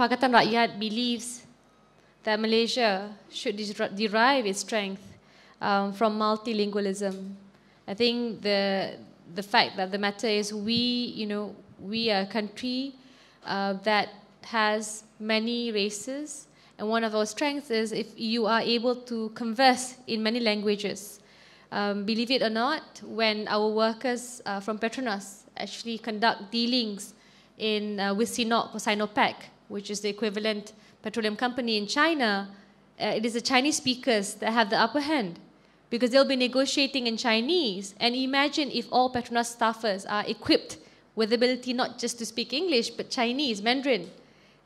Pakatan Rakyat believes that Malaysia should derive its strength um, from multilingualism. I think the the fact that the matter is we, you know, we are a country uh, that has many races, and one of our strengths is if you are able to converse in many languages. Um, believe it or not, when our workers uh, from Petronas actually conduct dealings in uh, with Sinop or Sinopec, which is the equivalent petroleum company in China, uh, it is the Chinese speakers that have the upper hand because they'll be negotiating in Chinese. And imagine if all Petronas staffers are equipped with the ability not just to speak English, but Chinese, Mandarin,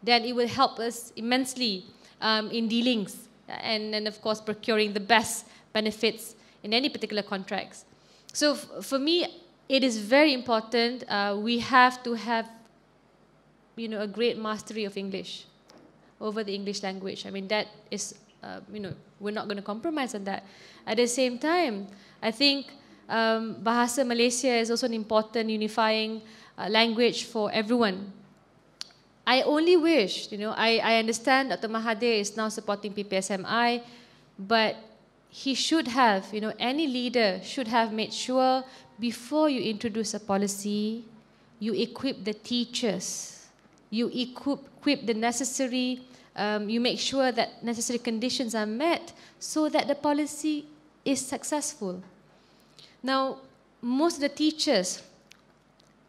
then it will help us immensely um, in dealings and, and, of course, procuring the best benefits in any particular contracts. So for me, it is very important. Uh, we have to have you know, a great mastery of English over the English language. I mean, that is, uh, you know, we're not going to compromise on that. At the same time, I think um, Bahasa Malaysia is also an important unifying uh, language for everyone. I only wish, you know, I, I understand Dr. Mahathir is now supporting PPSMI, but he should have, you know, any leader should have made sure before you introduce a policy, you equip the teachers you equip, equip the necessary, um, you make sure that necessary conditions are met so that the policy is successful. Now, most of the teachers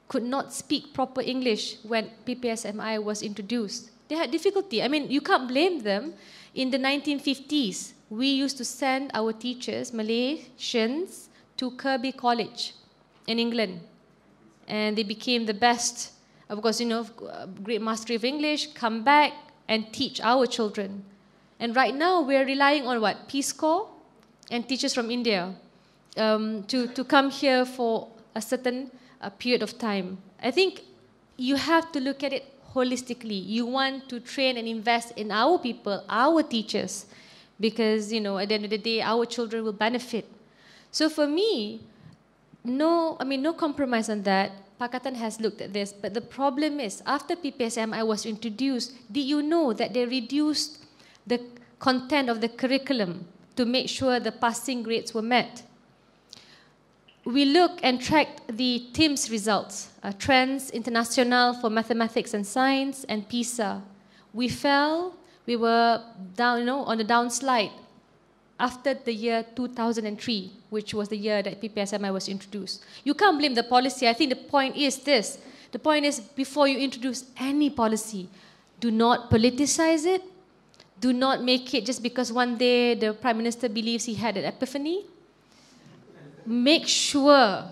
could not speak proper English when PPSMI was introduced. They had difficulty. I mean, you can't blame them. In the 1950s, we used to send our teachers, Malaysians, to Kirby College in England. And they became the best of course, you know, uh, great mastery of English, come back and teach our children. And right now, we're relying on what? Peace Corps and teachers from India um, to, to come here for a certain uh, period of time. I think you have to look at it holistically. You want to train and invest in our people, our teachers, because, you know, at the end of the day, our children will benefit. So for me, no, I mean, no compromise on that Pakatan has looked at this, but the problem is after PPSMI was introduced, did you know that they reduced the content of the curriculum to make sure the passing grades were met? We look and track the TIMS results, uh, Trends International for Mathematics and Science and PISA. We fell, we were down, you know, on the downslide after the year 2003, which was the year that PPSMI was introduced. You can't blame the policy. I think the point is this. The point is, before you introduce any policy, do not politicize it. Do not make it just because one day the Prime Minister believes he had an epiphany. Make sure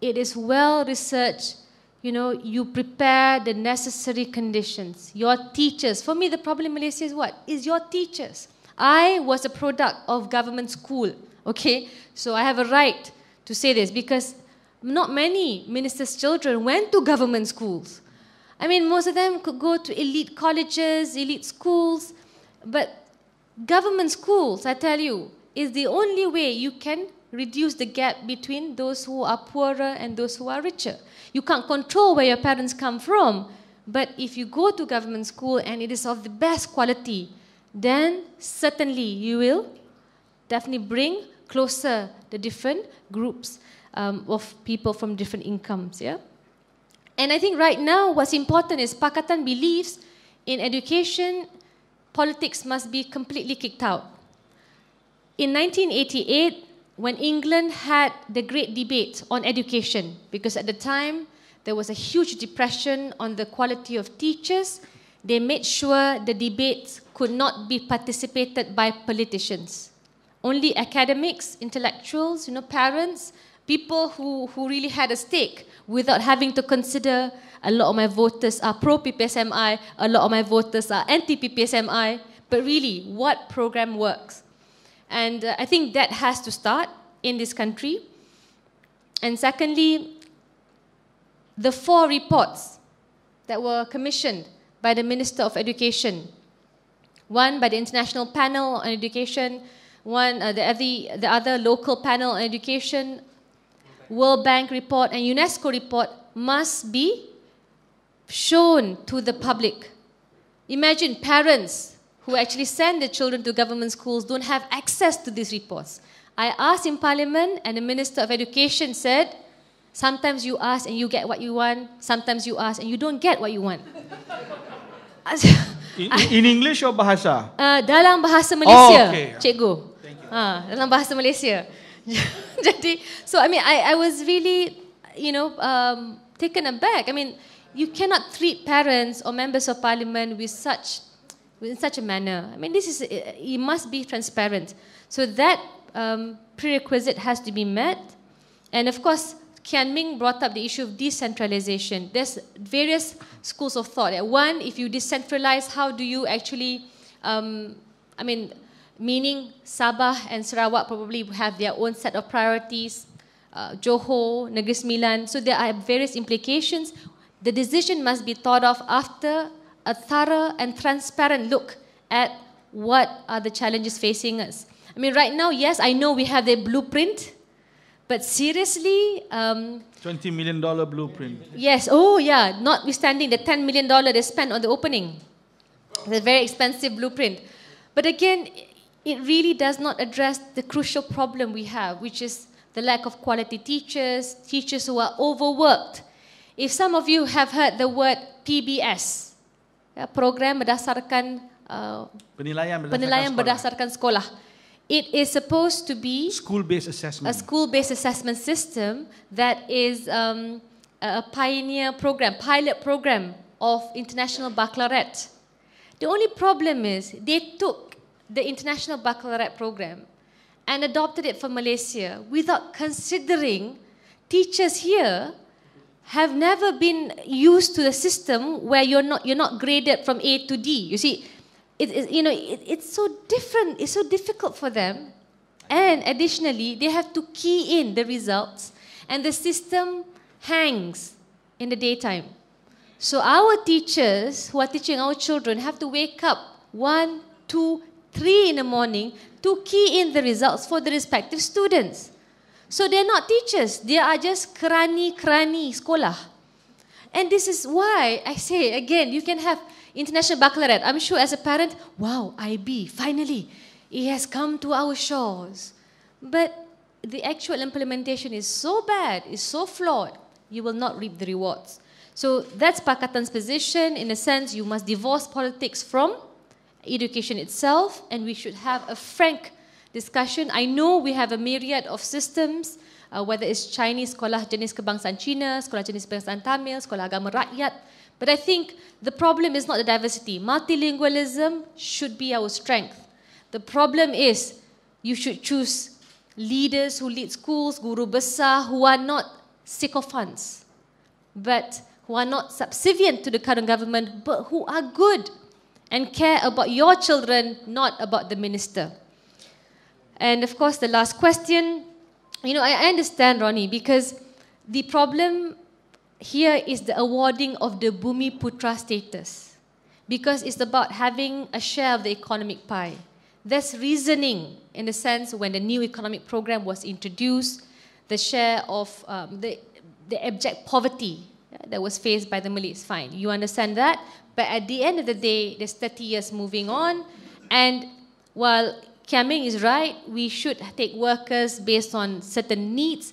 it is well researched. You know, you prepare the necessary conditions. Your teachers. For me, the problem in Malaysia is what? Is your teachers. I was a product of government school, okay? So I have a right to say this because not many ministers' children went to government schools. I mean, most of them could go to elite colleges, elite schools, but government schools, I tell you, is the only way you can reduce the gap between those who are poorer and those who are richer. You can't control where your parents come from, but if you go to government school and it is of the best quality, then certainly you will definitely bring closer the different groups um, of people from different incomes. Yeah. And I think right now what's important is Pakatan believes in education, politics must be completely kicked out. In 1988, when England had the great debate on education, because at the time there was a huge depression on the quality of teachers, they made sure the debates could not be participated by politicians. Only academics, intellectuals, you know, parents, people who, who really had a stake without having to consider a lot of my voters are pro-PPSMI, a lot of my voters are anti-PPSMI, but really, what program works? And uh, I think that has to start in this country. And secondly, the four reports that were commissioned by the Minister of Education one by the International Panel on Education, one uh, the, the, the other local panel on education, World Bank report and UNESCO report must be shown to the public. Imagine parents who actually send their children to government schools don't have access to these reports. I asked in Parliament, and the Minister of Education said, Sometimes you ask and you get what you want, sometimes you ask and you don't get what you want. In, in English or bahasa? Uh, dalam bahasa Malaysia, oh, okay. cikgu. Uh, dalam bahasa Malaysia. Jadi, so I mean, I, I was really, you know, um, taken aback. I mean, you cannot treat parents or members of parliament with such, in such a manner. I mean, this is, it must be transparent. So that um, prerequisite has to be met. And of course, Kian Ming brought up the issue of decentralization. There's various schools of thought. One, if you decentralize, how do you actually, um, I mean, meaning Sabah and Sarawak probably have their own set of priorities, uh, Johor, Negeri Sembilan. So there are various implications. The decision must be thought of after a thorough and transparent look at what are the challenges facing us. I mean, right now, yes, I know we have the blueprint but seriously, um, twenty million dollar blueprint. Yes. Oh, yeah. Notwithstanding the ten million dollar they spent on the opening, the very expensive blueprint. But again, it really does not address the crucial problem we have, which is the lack of quality teachers, teachers who are overworked. If some of you have heard the word PBS, program berdasarkan uh, penilaian berdasarkan, penilaian berdasarkan sekolah. Berdasarkan sekolah it is supposed to be school-based assessment. a school-based assessment system that is um, a pioneer program, pilot program of International Baccalaureate. The only problem is they took the International Baccalaureate program and adopted it for Malaysia without considering teachers here have never been used to the system where you're not, you're not graded from A to D. You see, it is you know it, it's so different it's so difficult for them and additionally they have to key in the results and the system hangs in the daytime so our teachers who are teaching our children have to wake up one two three in the morning to key in the results for the respective students so they're not teachers they are just krani krani skolah and this is why i say again you can have International Baccalaureate. I'm sure as a parent, wow, IB, finally, it has come to our shores. But the actual implementation is so bad, is so flawed, you will not reap the rewards. So that's Pakatan's position. In a sense, you must divorce politics from education itself, and we should have a frank discussion. I know we have a myriad of systems, uh, whether it's Chinese Sekolah Jenis Kebangsaan China, Sekolah Jenis Kebangsaan Tamil, Sekolah Agama Rakyat, but I think the problem is not the diversity. Multilingualism should be our strength. The problem is you should choose leaders who lead schools, guru besar, who are not sycophants, but who are not subservient to the current government, but who are good and care about your children, not about the minister. And of course, the last question, you know, I understand, Ronnie, because the problem here is the awarding of the Bumi Putra status because it's about having a share of the economic pie. There's reasoning in the sense when the new economic program was introduced, the share of um, the, the abject poverty that was faced by the Malays. Fine, you understand that. But at the end of the day, there's 30 years moving on. And while Kiaming is right, we should take workers based on certain needs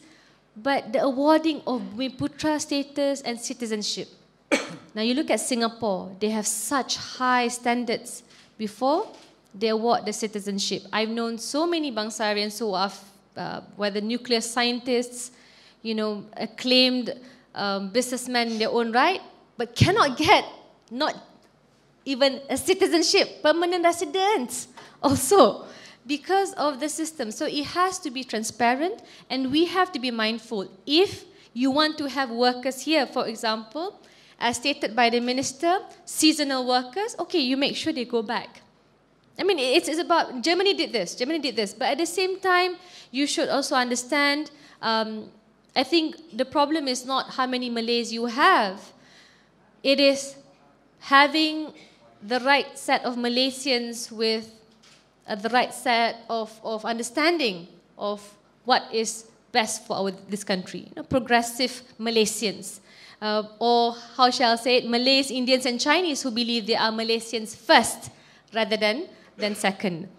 but the awarding of Bumiputra status and citizenship. now you look at Singapore, they have such high standards before they award the citizenship. I've known so many Bangsarians who are, uh, whether nuclear scientists, you know, acclaimed um, businessmen in their own right, but cannot get not even a citizenship, permanent residence also because of the system. So it has to be transparent and we have to be mindful. If you want to have workers here, for example, as stated by the minister, seasonal workers, okay, you make sure they go back. I mean, it's, it's about Germany did this, Germany did this, but at the same time, you should also understand. Um, I think the problem is not how many Malays you have, it is having the right set of Malaysians with uh, the right set of, of understanding of what is best for our, this country. You know, progressive Malaysians. Uh, or how shall I say it, Malays, Indians and Chinese who believe they are Malaysians first rather than, than second.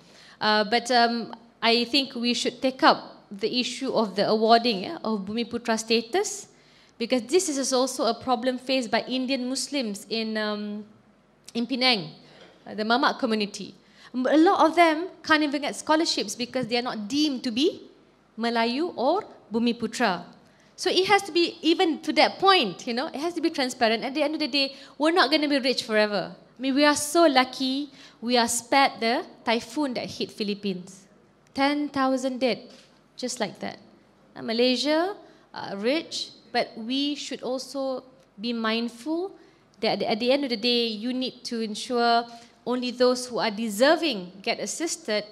Uh, but um, I think we should take up the issue of the awarding yeah, of Bumiputra status because this is also a problem faced by Indian Muslims in, um, in Penang, uh, the Mamak community. A lot of them can't even get scholarships because they are not deemed to be Melayu or Bumi Putra. So it has to be even to that point, you know, it has to be transparent. At the end of the day, we're not going to be rich forever. I mean, we are so lucky we are spared the typhoon that hit Philippines. 10,000 dead, just like that. And uh, Malaysia, uh, rich, but we should also be mindful that at the end of the day, you need to ensure only those who are deserving get assisted,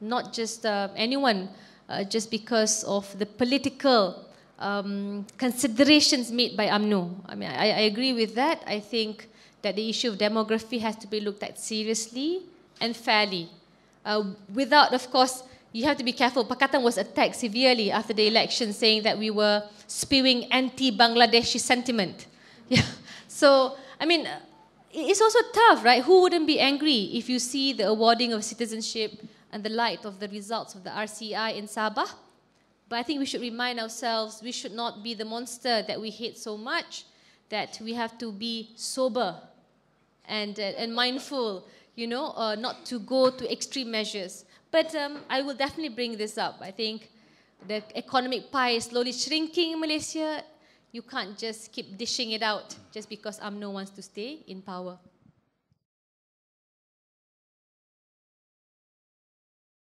not just uh, anyone, uh, just because of the political um, considerations made by AMNO. I mean, I, I, agree with that. I think that the issue of demography has to be looked at seriously and fairly. Uh, without, of course, you have to be careful. Pakatan was attacked severely after the election, saying that we were spewing anti Bangladeshi sentiment. Yeah. So, I mean, it's also tough, right? Who wouldn't be angry if you see the awarding of citizenship and the light of the results of the RCI in Sabah? But I think we should remind ourselves we should not be the monster that we hate so much that we have to be sober and, uh, and mindful, you know, uh, not to go to extreme measures. But um, I will definitely bring this up. I think the economic pie is slowly shrinking in Malaysia you can't just keep dishing it out just because AMNO wants to stay in power.